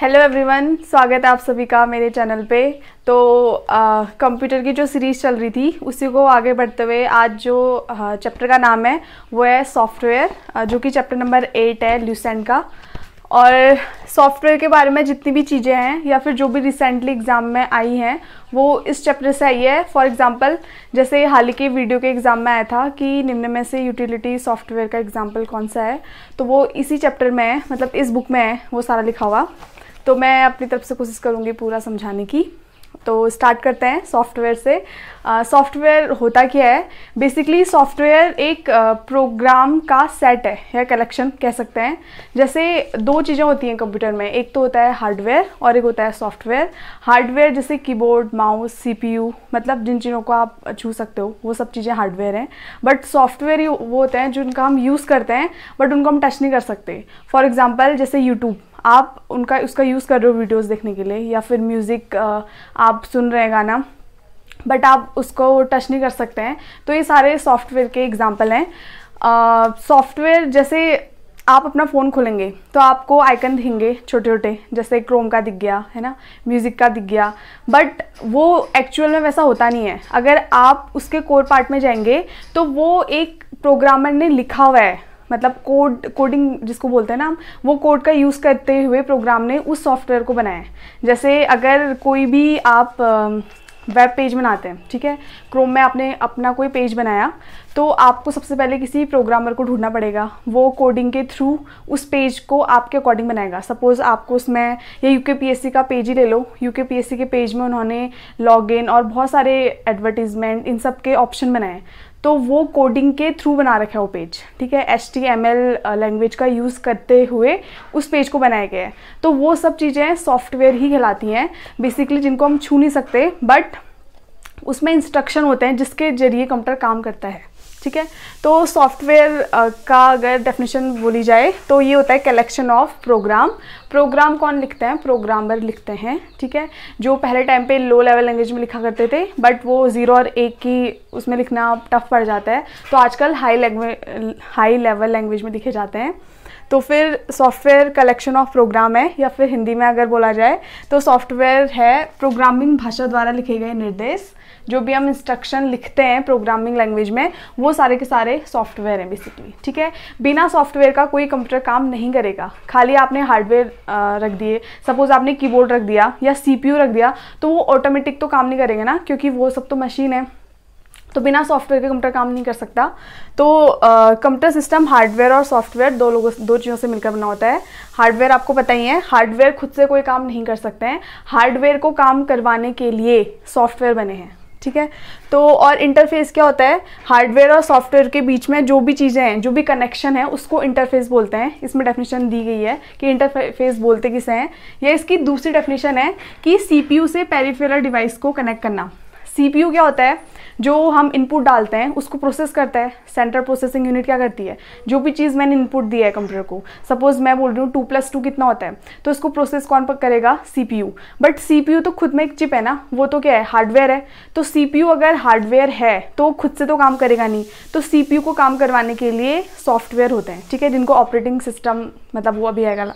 hello everyone स्वागत है आप सभी का मेरे चैनल पे तो कंप्यूटर की जो सीरीज़ चल रही थी उसी को आगे बढ़ते हुए आज जो चैप्टर का नाम है वो है सॉफ्टवेयर जो कि चैप्टर नंबर एट है ल्यूसेंट का और सॉफ्टवेयर के बारे में जितनी भी चीज़ें हैं या फिर जो भी रिसेंटली एग्ज़ाम में आई हैं वो इस चैप्टर से आई है फॉर एग्ज़ाम्पल जैसे हाल ही के वीडियो के एग्ज़ाम में आया था कि निम्न में से यूटिलिटी सॉफ्टवेयर का एग्ज़ाम्पल कौन सा है तो वो इसी चैप्टर में है मतलब इस बुक में है वो सारा लिखा हुआ तो मैं अपनी तरफ से कोशिश करूँगी पूरा समझाने की तो स्टार्ट करते हैं सॉफ्टवेयर से सॉफ्टवेयर uh, होता क्या है बेसिकली सॉफ्टवेयर एक प्रोग्राम uh, का सेट है या कलेक्शन कह सकते हैं जैसे दो चीज़ें होती हैं कंप्यूटर में एक तो होता है हार्डवेयर और एक होता है सॉफ्टवेयर हार्डवेयर जैसे कीबोर्ड माउस सीपीयू मतलब जिन चीज़ों को आप छू सकते हो वो सब चीज़ें हार्डवेयर हैं बट सॉफ्टवेयर वो होते हैं जिनका हम यूज़ करते हैं बट उनको हम टच नहीं कर सकते फॉर एग्ज़ाम्पल जैसे यूट्यूब आप उनका उसका यूज़ कर रहे हो वीडियोस देखने के लिए या फिर म्यूज़िक आप सुन रहे हैं गाना बट आप उसको टच नहीं कर सकते हैं तो ये सारे सॉफ्टवेयर के एग्जाम्पल हैं सॉफ्टवेयर जैसे आप अपना फ़ोन खोलेंगे तो आपको आइकन दिखेंगे छोटे छोटे जैसे क्रोम का दिख गया है ना म्यूज़िक का दिख गया बट वो एक्चुअल में वैसा होता नहीं है अगर आप उसके कोर पार्ट में जाएंगे तो वो एक प्रोग्रामर ने लिखा हुआ है मतलब कोड कोडिंग जिसको बोलते हैं ना वो कोड का यूज़ करते हुए प्रोग्राम ने उस सॉफ्टवेयर को बनाया है जैसे अगर कोई भी आप वेब पेज बनाते हैं ठीक है क्रोम में आपने अपना कोई पेज बनाया तो आपको सबसे पहले किसी प्रोग्रामर को ढूंढना पड़ेगा वो कोडिंग के थ्रू उस पेज को आपके अकॉर्डिंग बनाएगा सपोज़ आपको उसमें या यू का पेज ही ले लो यू के पेज में उन्होंने लॉग और बहुत सारे एडवर्टीज़मेंट इन सब के ऑप्शन बनाए तो वो कोडिंग के थ्रू बना रखा है वो पेज ठीक है H T M L language का यूज़ करते हुए उस पेज को बनाया गया है तो वो सब चीज़ें सॉफ्टवेयर ही कहलाती हैं बेसिकली जिनको हम छू नहीं सकते बट उसमें इंस्ट्रक्शन होते हैं जिसके ज़रिए कंप्यूटर काम करता है ठीक है तो सॉफ्टवेयर का अगर डेफिनेशन बोली जाए तो ये होता है कलेक्शन ऑफ प्रोग्राम प्रोग्राम कौन लिखते हैं प्रोग्रामर लिखते हैं ठीक है जो पहले टाइम पे लो लेवल लैंग्वेज में लिखा करते थे बट वो ज़ीरो और एक की उसमें लिखना टफ पड़ जाता है तो आजकल high language high level language में लिखे जाते हैं तो फिर सॉफ्टवेयर कलेक्शन ऑफ प्रोग्राम है या फिर हिंदी में अगर बोला जाए तो सॉफ्टवेयर है प्रोग्रामिंग भाषा द्वारा लिखे गए निर्देश जो भी हम इंस्ट्रक्शन लिखते हैं प्रोग्रामिंग लैंग्वेज में वो सारे के सारे सॉफ्टवेयर हैं बेसिकली ठीक है बिना सॉफ्टवेयर का कोई कंप्यूटर काम नहीं करेगा खाली आपने हार्डवेयर रख दिए सपोज आपने कीबोर्ड रख दिया या सीपीयू रख दिया तो वो ऑटोमेटिक तो काम नहीं करेंगे ना क्योंकि वो सब तो मशीन है तो बिना सॉफ्टवेयर के कंप्यूटर काम नहीं कर सकता तो कंप्यूटर सिस्टम हार्डवेयर और सॉफ्टवेयर दो लोगों दो चीज़ों से मिलकर बना होता है हार्डवेयर आपको पता ही है हार्डवेयर खुद से कोई काम नहीं कर सकते हैं हार्डवेयर को काम करवाने के लिए सॉफ्टवेयर बने हैं ठीक है तो और इंटरफेस क्या होता है हार्डवेयर और सॉफ्टवेयर के बीच में जो भी चीज़ें हैं जो भी कनेक्शन है उसको इंटरफेस बोलते हैं इसमें डेफिनेशन दी गई है कि इंटरफेस बोलते किसे हैं या इसकी दूसरी डेफिनेशन है कि सीपीयू से पेरिफेरल डिवाइस को कनेक्ट करना सी क्या होता है जो हम इनपुट डालते हैं उसको प्रोसेस करता है सेंट्रल प्रोसेसिंग यूनिट क्या करती है जो भी चीज़ मैंने इनपुट दिया है कंप्यूटर को सपोज मैं बोल रही हूँ टू प्लस टू कितना होता है तो इसको प्रोसेस कौन पर करेगा यू बट यू तो खुद में एक चिप है ना वो तो क्या है हार्डवेयर है तो यू अगर हार्डवेयर है तो खुद से तो काम करेगा नहीं तो यू को काम करवाने के लिए सॉफ्टवेयर होते हैं ठीक है जिनको ऑपरेटिंग सिस्टम मतलब वो अभी आएगा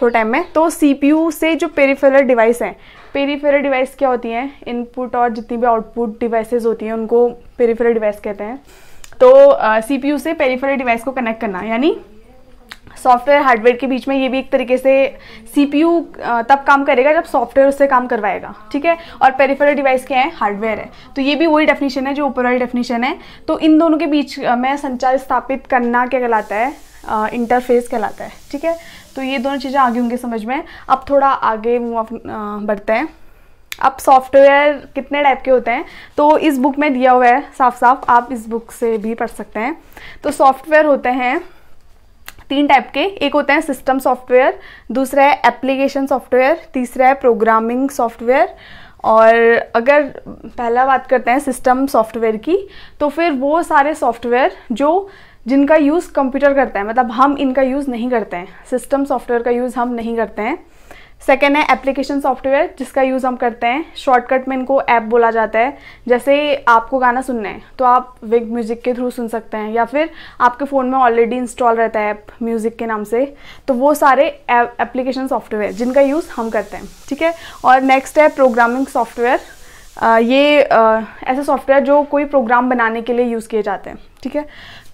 थोड़े टाइम में तो सीपीयू से जो पेरीफेरल डिवाइस हैं पेरीफेरल डिवाइस क्या होती हैं इनपुट और जितनी भी आउटपुट डिवाइसेस होती हैं उनको पेरीफेरल डिवाइस कहते हैं तो सीपीयू uh, से पेरीफेरल डिवाइस को कनेक्ट करना यानी सॉफ्टवेयर हार्डवेयर के बीच में ये भी एक तरीके से सीपीयू तब काम करेगा जब सॉफ्टवेयर उससे काम करवाएगा ठीक है और पेरिफेरल डिवाइस क्या है हार्डवेयर है तो ये भी वही डेफिनेशन है जो ऊपर वाली डेफिनेशन है तो इन दोनों के बीच में संचार स्थापित करना क्या कहलाता है इंटरफेस कहलाता है ठीक है तो ये दोनों चीज़ें आगे होंगी समझ में अब थोड़ा आगे बढ़ते हैं अब सॉफ्टवेयर कितने टाइप के होते हैं तो इस बुक में दिया हुआ है साफ साफ आप इस बुक से भी पढ़ सकते हैं तो सॉफ्टवेयर होते हैं तीन टाइप के एक होते हैं सिस्टम सॉफ्टवेयर दूसरा है एप्लीकेशन सॉफ्टवेयर तीसरा है प्रोग्रामिंग सॉफ्टवेयर और अगर पहला बात करते हैं सिस्टम सॉफ्टवेयर की तो फिर वो सारे सॉफ्टवेयर जो जिनका यूज़ कंप्यूटर करता है मतलब हम इनका यूज़ नहीं करते हैं सिस्टम सॉफ्टवेयर का यूज़ हम नहीं करते हैं सेकेंड है एप्लीकेशन सॉफ्टवेयर जिसका यूज़ हम करते हैं शॉर्टकट में इनको ऐप बोला जाता है जैसे आपको गाना सुनना है तो आप विग म्यूज़िक के थ्रू सुन सकते हैं या फिर आपके फ़ोन में ऑलरेडी इंस्टॉल रहता है ऐप म्यूज़िक के नाम से तो वो सारे एप्लीकेशन सॉफ्टवेयर जिनका यूज़ हम करते हैं ठीक है और नेक्स्ट है प्रोग्रामिंग सॉफ्टवेयर ये ऐसे सॉफ्टवेयर जो कोई प्रोग्राम बनाने के लिए यूज़ किए जाते हैं ठीक है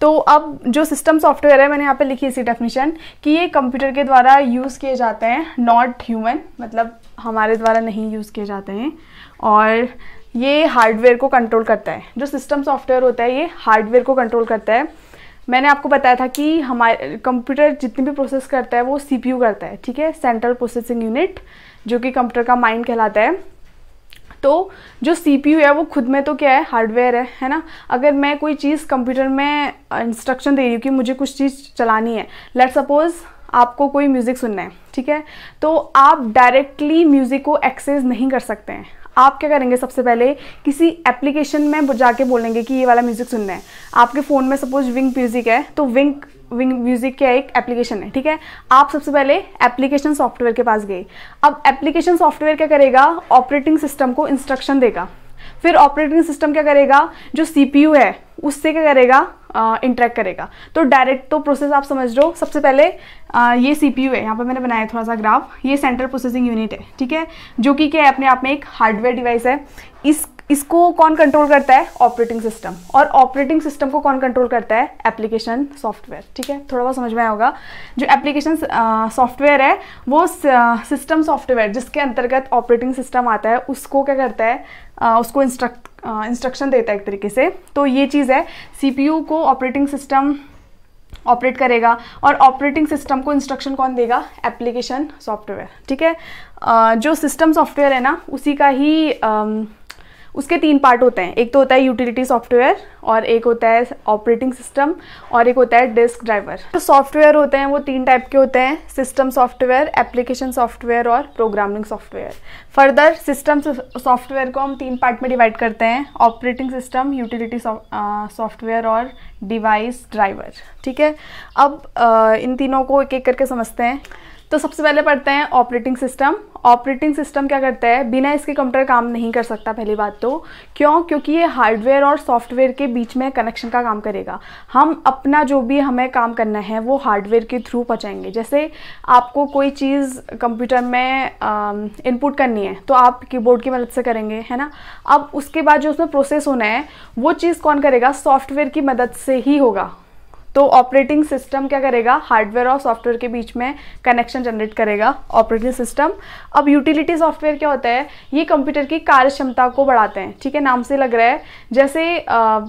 तो अब जो सिस्टम सॉफ्टवेयर है मैंने यहाँ पे लिखी इसी डेफिनेशन कि ये कंप्यूटर के द्वारा यूज़ किए जाते हैं नॉट ह्यूमन मतलब हमारे द्वारा नहीं यूज़ किए जाते हैं और ये हार्डवेयर को कंट्रोल करता है जो सिस्टम सॉफ्टवेयर होता है ये हार्डवेयर को कंट्रोल करता है मैंने आपको बताया था कि हमारे कंप्यूटर जितनी भी प्रोसेस करता है वो सीपीयू करता है ठीक है सेंट्रल प्रोसेसिंग यूनिट जो कि कंप्यूटर का माइंड कहलाता है तो जो सी है वो खुद में तो क्या है हार्डवेयर है है ना अगर मैं कोई चीज़ कंप्यूटर में इंस्ट्रक्शन दे रही हूँ कि मुझे कुछ चीज़ चलानी है लेट सपोज़ आपको कोई म्यूज़िक सुनना है ठीक है तो आप डायरेक्टली म्यूज़िक को एक्सेस नहीं कर सकते हैं आप क्या करेंगे सबसे पहले किसी एप्लीकेशन में जाके बोलेंगे कि ये वाला म्यूज़िक सुनना है आपके फ़ोन में सपोज विंग म्यूज़िक है तो विंग विंग म्यूज़िक का एक एप्लीकेशन है ठीक है आप सबसे पहले एप्लीकेशन सॉफ्टवेयर के पास गए अब एप्लीकेशन सॉफ्टवेयर क्या करेगा ऑपरेटिंग सिस्टम को इंस्ट्रक्शन देगा फिर ऑपरेटिंग सिस्टम क्या करेगा जो सी है उससे क्या करेगा इंटरेक्ट करेगा तो डायरेक्ट तो प्रोसेस आप समझ लो सबसे पहले आ, ये सीपीयू है यहाँ पर मैंने बनाया थोड़ा सा ग्राफ ये सेंट्रल प्रोसेसिंग यूनिट है ठीक है जो कि क्या है अपने आप में एक हार्डवेयर डिवाइस है इस इसको कौन कंट्रोल करता है ऑपरेटिंग सिस्टम और ऑपरेटिंग सिस्टम को कौन कंट्रोल करता है एप्लीकेशन सॉफ्टवेयर ठीक है थोड़ा बहुत समझ में आया होगा जो एप्लीकेशन सॉफ्टवेयर है वो सिस्टम सॉफ्टवेयर जिसके अंतर्गत ऑपरेटिंग सिस्टम आता है उसको क्या करता है आ, उसको इंस्ट्रक्ट इंस्ट्रक्शन देता है एक तरीके से तो ये चीज़ है सी को ऑपरेटिंग सिस्टम ऑपरेट करेगा और ऑपरेटिंग सिस्टम को इंस्ट्रक्शन कौन देगा एप्लीकेशन सॉफ्टवेयर ठीक है जो सिस्टम सॉफ्टवेयर है ना उसी का ही आ, उसके तीन पार्ट होते हैं एक तो होता है यूटिलिटी सॉफ्टवेयर और एक होता है ऑपरेटिंग सिस्टम और एक होता है डिस्क ड्राइवर तो सॉफ्टवेयर होते हैं वो तीन टाइप के होते हैं सिस्टम सॉफ्टवेयर एप्लीकेशन सॉफ्टवेयर और programming software further system software को हम तीन पार्ट में डिवाइड करते हैं ऑपरेटिंग सिस्टम यूटिलिटी सॉफ्टवेयर और डिवाइस ड्राइवर ठीक है अब आ, इन तीनों को एक एक करके समझते हैं तो सबसे पहले पढ़ते हैं ऑपरेटिंग सिस्टम ऑपरेटिंग सिस्टम क्या करता है बिना इसके कंप्यूटर काम नहीं कर सकता पहली बात तो क्यों क्योंकि ये हार्डवेयर और सॉफ्टवेयर के बीच में कनेक्शन का काम करेगा हम अपना जो भी हमें काम करना है वो हार्डवेयर के थ्रू पहुँचाएंगे जैसे आपको कोई चीज़ कंप्यूटर में इनपुट करनी है तो आप कीबोर्ड की मदद से करेंगे है ना अब उसके बाद जो उसमें प्रोसेस होना है वो चीज़ कौन करेगा सॉफ्टवेयर की मदद से ही होगा तो ऑपरेटिंग सिस्टम क्या करेगा हार्डवेयर और सॉफ्टवेयर के बीच में कनेक्शन जनरेट करेगा ऑपरेटिंग सिस्टम अब यूटिलिटी सॉफ्टवेयर क्या होता है ये कंप्यूटर की कार्यक्षमता को बढ़ाते हैं ठीक है नाम से लग रहा है जैसे आ,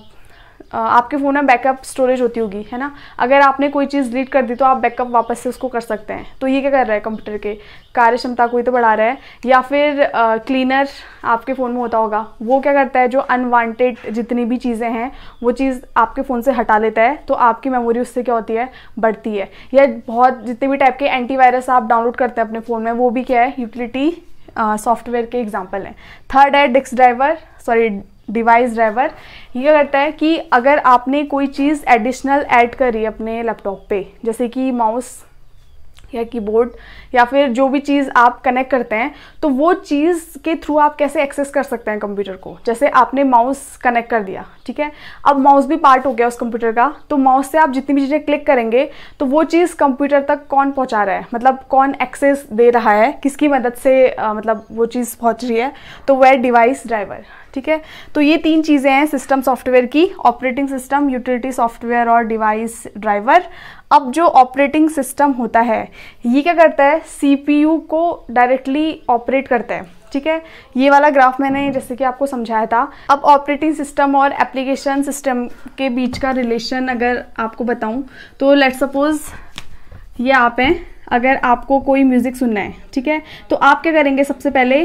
आपके फ़ोन में बैकअप स्टोरेज होती होगी है ना अगर आपने कोई चीज़ डिलीट कर दी तो आप बैकअप वापस से उसको कर सकते हैं तो ये क्या कर रहा है कंप्यूटर के कार्य क्षमता को ही तो बढ़ा रहा है या फिर आ, क्लीनर आपके फ़ोन में होता होगा वो क्या करता है जो अनवांटेड जितनी भी चीज़ें हैं वो चीज़ आपके फ़ोन से हटा लेता है तो आपकी मेमोरी उससे क्या होती है बढ़ती है या बहुत जितने भी टाइप के एंटीवायरस आप डाउनलोड करते हैं अपने फ़ोन में वो भी क्या है यूटिलिटी सॉफ्टवेयर के एग्जाम्पल हैं थर्ड है disk driver sorry device driver ये क्या करता है कि अगर आपने कोई चीज़ एडिशनल ऐड करी अपने लैपटॉप पे जैसे कि माउस या कीबोर्ड या फिर जो भी चीज़ आप कनेक्ट करते हैं तो वो चीज़ के थ्रू आप कैसे एक्सेस कर सकते हैं कंप्यूटर को जैसे आपने माउस कनेक्ट कर दिया ठीक है अब माउस भी पार्ट हो गया उस कंप्यूटर का तो माउस से आप जितनी भी चीज़ें क्लिक करेंगे तो वो चीज़ कंप्यूटर तक कौन पहुंचा रहा है मतलब कौन एक्सेस दे रहा है किसकी मदद से आ, मतलब वो चीज़ पहुँच रही है तो वह डिवाइस ड्राइवर ठीक है तो ये तीन चीज़ें हैं सिस्टम सॉफ्टवेयर की ऑपरेटिंग सिस्टम यूटिलिटी सॉफ्टवेयर और डिवाइस ड्राइवर अब जो ऑपरेटिंग सिस्टम होता है ये क्या करता है सीपीयू को डायरेक्टली ऑपरेट करता है ठीक है ये वाला ग्राफ मैंने जैसे कि आपको समझाया था अब ऑपरेटिंग सिस्टम और एप्लीकेशन सिस्टम के बीच का रिलेशन अगर आपको बताऊं तो लेट सपोज़ ये आप हैं अगर आपको कोई म्यूज़िक सुनना है ठीक है तो आप क्या करेंगे सबसे पहले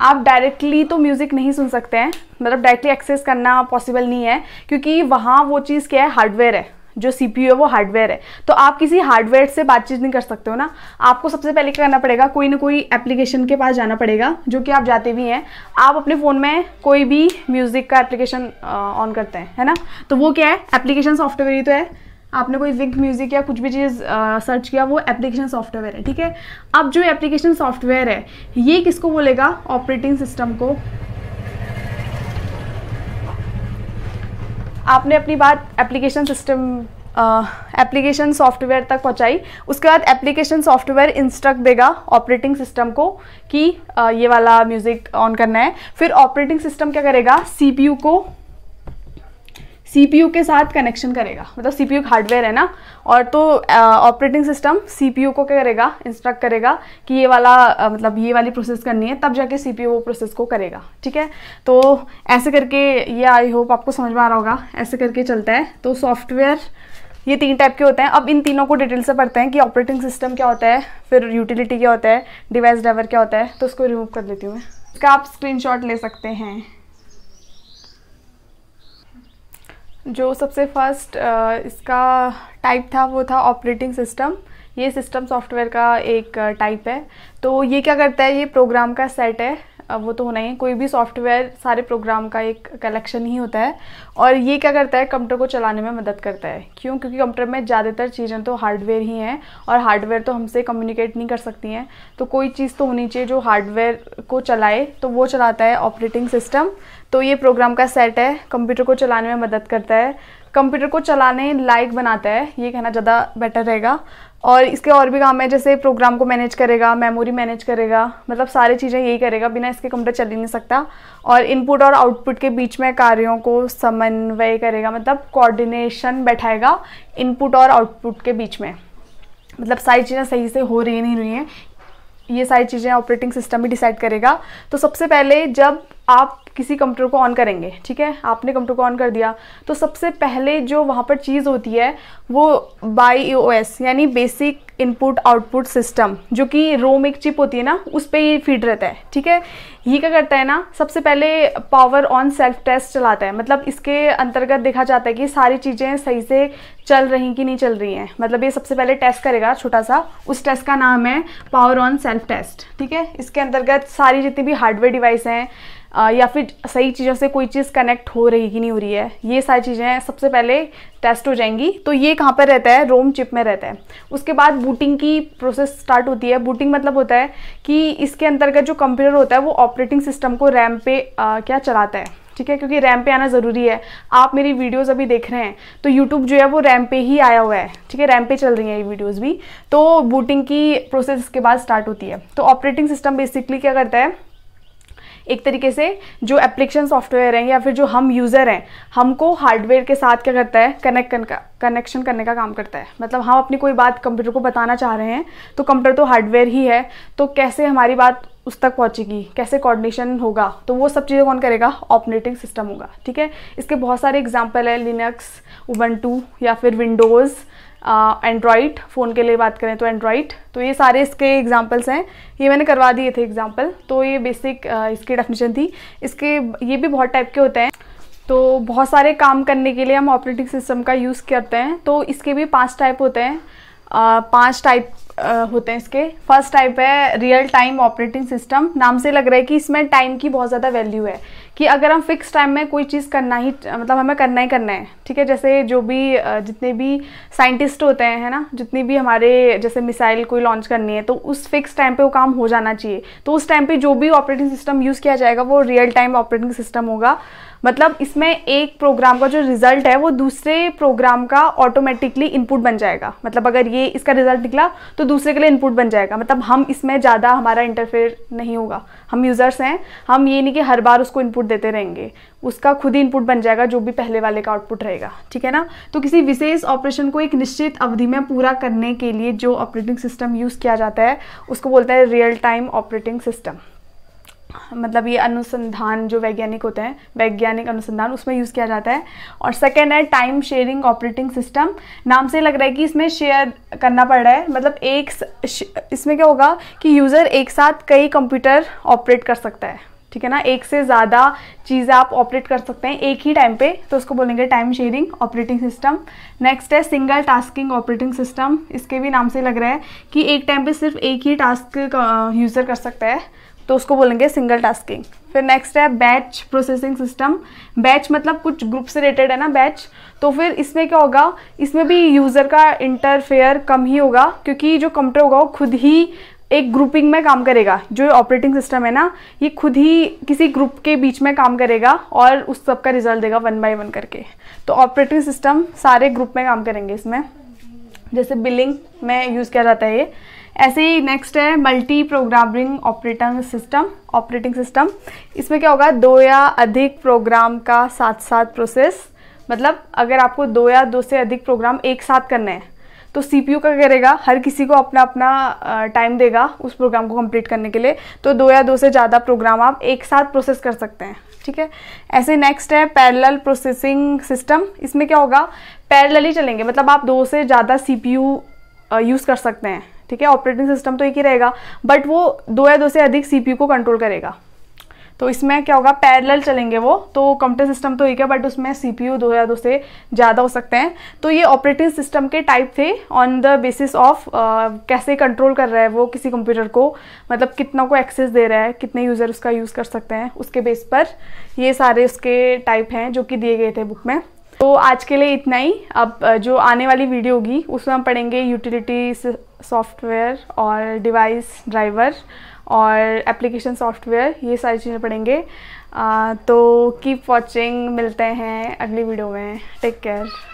आप डायरेक्टली तो म्यूज़िक नहीं सुन सकते हैं मतलब डायरेक्टली एक्सेस करना पॉसिबल नहीं है क्योंकि वहाँ वो चीज़ क्या है हार्डवेयर है जो सी पी है वो हार्डवेयर है तो आप किसी हार्डवेयर से बातचीत नहीं कर सकते हो ना आपको सबसे पहले क्या करना पड़ेगा कोई ना कोई एप्लीकेशन के पास जाना पड़ेगा जो कि आप जाते भी हैं आप अपने फ़ोन में कोई भी म्यूज़िक का एप्लीकेशन ऑन करते हैं है ना तो वो क्या है एप्लीकेशन सॉफ्टवेयर ही तो है आपने कोई विंक म्यूज़िक या कुछ भी चीज़ सर्च किया वो एप्लीकेशन सॉफ्टवेयर है ठीक है अब जो एप्लीकेशन सॉफ्टवेयर है ये किसको बोलेगा ऑपरेटिंग सिस्टम को आपने अपनी बात एप्लीकेशन सिस्टम एप्लीकेशन सॉफ्टवेयर तक पहुंचाई उसके बाद एप्लीकेशन सॉफ्टवेयर इंस्ट्रक्ट देगा ऑपरेटिंग सिस्टम को कि uh, ये वाला म्यूज़िक ऑन करना है फिर ऑपरेटिंग सिस्टम क्या करेगा सीपीयू को सीपीयू के साथ कनेक्शन करेगा मतलब सीपीयू हार्डवेयर है ना और तो ऑपरेटिंग सिस्टम सीपीयू को क्या करेगा इंस्ट्रक्ट करेगा कि ये वाला आ, मतलब ये वाली प्रोसेस करनी है तब जाके सीपीयू वो प्रोसेस को करेगा ठीक है तो ऐसे करके ये आई होप आपको समझ में आ रहा होगा ऐसे करके चलता है तो सॉफ्टवेयर ये तीन टाइप के होते हैं अब इन तीनों को डिटेल से पढ़ते हैं कि ऑपरेटिंग सिस्टम क्या होता है फिर यूटिलिटी क्या होता है डिवाइस ड्राइवर क्या होता है तो उसको रिमूव कर लेती हूँ मैं इसका आप स्क्रीनशॉट ले सकते हैं जो सबसे फर्स्ट uh, इसका टाइप था वो था ऑपरेटिंग सिस्टम ये सिस्टम सॉफ्टवेयर का एक टाइप uh, है तो ये क्या करता है ये प्रोग्राम का सेट है वो तो होना ही है कोई भी सॉफ्टवेयर सारे प्रोग्राम का एक कलेक्शन ही होता है और ये क्या करता है कंप्यूटर को चलाने में मदद करता है क्यों क्योंकि कंप्यूटर में ज़्यादातर चीज़ें तो हार्डवेयर ही हैं और हार्डवेयर तो हमसे कम्युनिकेट नहीं कर सकती हैं तो कोई चीज़ तो होनी चाहिए जो हार्डवेयर को चलाए तो वो चलाता है ऑपरेटिंग सिस्टम तो ये प्रोग्राम का सेट है कंप्यूटर को चलाने में मदद करता है कंप्यूटर को चलाने लायक बनाता है ये कहना ज़्यादा बेटर रहेगा और इसके और भी काम है जैसे प्रोग्राम को मैनेज करेगा मेमोरी मैनेज करेगा मतलब सारी चीज़ें यही करेगा बिना इसके कंप्यूटर चल ही नहीं सकता और इनपुट और आउटपुट के बीच में कार्यों को समन्वय करेगा मतलब कोऑर्डिनेशन बैठाएगा इनपुट और आउटपुट के बीच में मतलब सारी चीज़ें सही से हो रही नहीं रही हैं ये सारी चीज़ें ऑपरेटिंग सिस्टम भी डिसाइड करेगा तो सबसे पहले जब आप किसी कंप्यूटर को ऑन करेंगे ठीक है आपने कंप्यूटर को ऑन कर दिया तो सबसे पहले जो वहाँ पर चीज़ होती है वो बाई ओ यानी बेसिक इनपुट आउटपुट सिस्टम जो कि रोम एक चिप होती है ना उस पर ये फीड रहता है ठीक है ये क्या करता है ना सबसे पहले पावर ऑन सेल्फ टेस्ट चलाता है मतलब इसके अंतर्गत देखा जाता है कि सारी चीज़ें सही से चल रही कि नहीं चल रही हैं मतलब ये सबसे पहले टेस्ट करेगा छोटा सा उस टेस्ट का नाम है पावर ऑन सेल्फ टेस्ट ठीक है इसके अंतर्गत सारी जितनी भी हार्डवेयर डिवाइस हैं या फिर सही चीज़ों से कोई चीज़ कनेक्ट हो रही कि नहीं हो रही है ये सारी चीज़ें सबसे पहले टेस्ट हो जाएंगी तो ये कहाँ पर रहता है रोम चिप में रहता है उसके बाद बूटिंग की प्रोसेस स्टार्ट होती है बूटिंग मतलब होता है कि इसके अंतर्गत जो कंप्यूटर होता है वो ऑपरेटिंग सिस्टम को रैम पे आ, क्या चलाता है ठीक है क्योंकि रैम पे आना ज़रूरी है आप मेरी वीडियोस अभी देख रहे हैं तो यूट्यूब जो है वो रैम पे ही आया हुआ है ठीक है रैम पे चल रही है ये वीडियोस भी तो बूटिंग की प्रोसेस के बाद स्टार्ट होती है तो ऑपरेटिंग सिस्टम बेसिकली क्या करता है एक तरीके से जो एप्लीकेशन सॉफ्टवेयर हैं या फिर जो हम यूज़र हैं हमको हार्डवेयर के साथ क्या करता है कनेक्ट का कनेक्शन करने का काम करता है मतलब हम अपनी कोई बात कंप्यूटर को बताना चाह रहे हैं तो कंप्यूटर तो हार्डवेयर ही है तो कैसे हमारी बात उस तक पहुंचेगी कैसे कोऑर्डिनेशन होगा तो वो सब चीज़ें कौन करेगा ऑपरेटिंग सिस्टम होगा ठीक है इसके बहुत सारे एग्जाम्पल है लिनक्स उबंटू या फिर विंडोज़ एंड्रॉइड फ़ोन के लिए बात करें तो एंड्रॉइड तो ये सारे इसके एग्जाम्पल्स हैं ये मैंने करवा दिए थे एग्जाम्पल तो ये बेसिक इसकी डेफिनेशन थी इसके ये भी बहुत टाइप के होते हैं तो बहुत सारे काम करने के लिए हम ऑपरेटिंग सिस्टम का यूज़ करते हैं तो इसके भी पाँच टाइप होते हैं पाँच टाइप होते हैं इसके फर्स्ट टाइप है रियल टाइम ऑपरेटिंग सिस्टम नाम से लग रहा है कि इसमें टाइम की बहुत ज़्यादा वैल्यू है कि अगर हम फिक्स टाइम में कोई चीज़ करना ही मतलब हमें करना ही करना है ठीक है जैसे जो भी जितने भी साइंटिस्ट होते हैं है ना जितनी भी हमारे जैसे मिसाइल कोई लॉन्च करनी है तो उस फिक्स टाइम पे वो काम हो जाना चाहिए तो उस टाइम पे जो भी ऑपरेटिंग सिस्टम यूज़ किया जाएगा वो रियल टाइम ऑपरेटिंग सिस्टम होगा मतलब इसमें एक प्रोग्राम का जो रिज़ल्ट है वो दूसरे प्रोग्राम का ऑटोमेटिकली इनपुट बन जाएगा मतलब अगर ये इसका रिज़ल्ट निकला तो दूसरे के लिए इनपुट बन जाएगा मतलब हम इसमें ज़्यादा हमारा इंटरफेयर नहीं होगा हम यूज़र्स हैं हम ये नहीं कि हर बार उसको इनपुट देते रहेंगे उसका खुद ही इनपुट बन जाएगा जो भी पहले वाले का आउटपुट रहेगा ठीक है ना तो किसी विशेष ऑपरेशन को एक निश्चित अवधि में पूरा करने के लिए जो ऑपरेटिंग सिस्टम यूज़ किया जाता है उसको बोलते हैं रियल टाइम ऑपरेटिंग सिस्टम मतलब ये अनुसंधान जो वैज्ञानिक होते हैं वैज्ञानिक अनुसंधान उसमें यूज़ किया जाता है और सेकेंड है टाइम शेयरिंग ऑपरेटिंग सिस्टम नाम से लग रहा है कि इसमें शेयर करना पड़ रहा है मतलब एक इसमें क्या होगा कि यूज़र एक साथ कई कंप्यूटर ऑपरेट कर सकता है ठीक है ना एक से ज़्यादा चीज़ें आप ऑपरेट कर सकते हैं एक ही टाइम पे तो उसको बोलेंगे time sharing operating system next है सिंगल टास्किंग ऑपरेटिंग सिस्टम इसके भी नाम से लग रहा है कि एक टाइम पे सिर्फ एक ही टास्क यूज़र कर सकता है तो उसको बोलेंगे सिंगल टास्किंग फिर नेक्स्ट है बैच प्रोसेसिंग सिस्टम बैच मतलब कुछ ग्रुप से रिलेटेड है ना बैच तो फिर इसमें क्या होगा इसमें भी यूज़र का इंटरफेयर कम ही होगा क्योंकि जो कंप्यूटर होगा वो खुद ही एक ग्रुपिंग में काम करेगा जो ऑपरेटिंग सिस्टम है ना ये खुद ही किसी ग्रुप के बीच में काम करेगा और उस सब का रिजल्ट देगा वन बाय वन करके तो ऑपरेटिंग सिस्टम सारे ग्रुप में काम करेंगे इसमें जैसे बिलिंग में यूज़ किया जाता है ये ऐसे ही नेक्स्ट है multi programming operating system operating system इसमें क्या होगा दो या अधिक प्रोग्राम का साथ साथ प्रोसेस मतलब अगर आपको दो या दो से अधिक प्रोग्राम एक साथ करने हैं तो सी पी यू क्या करेगा हर किसी को अपना अपना टाइम देगा उस प्रोग्राम को कंप्लीट करने के लिए तो दो या दो से ज़्यादा प्रोग्राम आप एक साथ प्रोसेस कर सकते हैं ठीक है ऐसे नेक्स्ट है पैरेलल प्रोसेसिंग सिस्टम इसमें क्या होगा पैरेलली चलेंगे मतलब आप दो से ज़्यादा सी पी यू यूज़ कर सकते हैं ठीक है ऑपरेटिंग सिस्टम तो एक ही रहेगा बट वो दो या दो से अधिक सीपीयू को कंट्रोल करेगा तो इसमें क्या होगा पैरेलल चलेंगे वो तो कंप्यूटर सिस्टम तो एक है बट उसमें सीपीयू दो या दो से ज़्यादा हो सकते हैं तो ये ऑपरेटिंग सिस्टम के टाइप थे ऑन द बेसिस ऑफ कैसे कंट्रोल कर रहा है वो किसी कंप्यूटर को मतलब कितना को एक्सेस दे रहा है कितने यूज़र उसका यूज़ कर सकते हैं उसके बेस पर ये सारे उसके टाइप हैं जो कि दिए गए थे बुक में तो आज के लिए इतना ही अब जो आने वाली वीडियो होगी उसमें हम पढ़ेंगे यूटिलिटी सॉफ्टवेयर और डिवाइस ड्राइवर और एप्लीकेशन सॉफ्टवेयर ये सारी चीज़ें पढ़ेंगे तो कीप वॉचिंग मिलते हैं अगली वीडियो में टेक केयर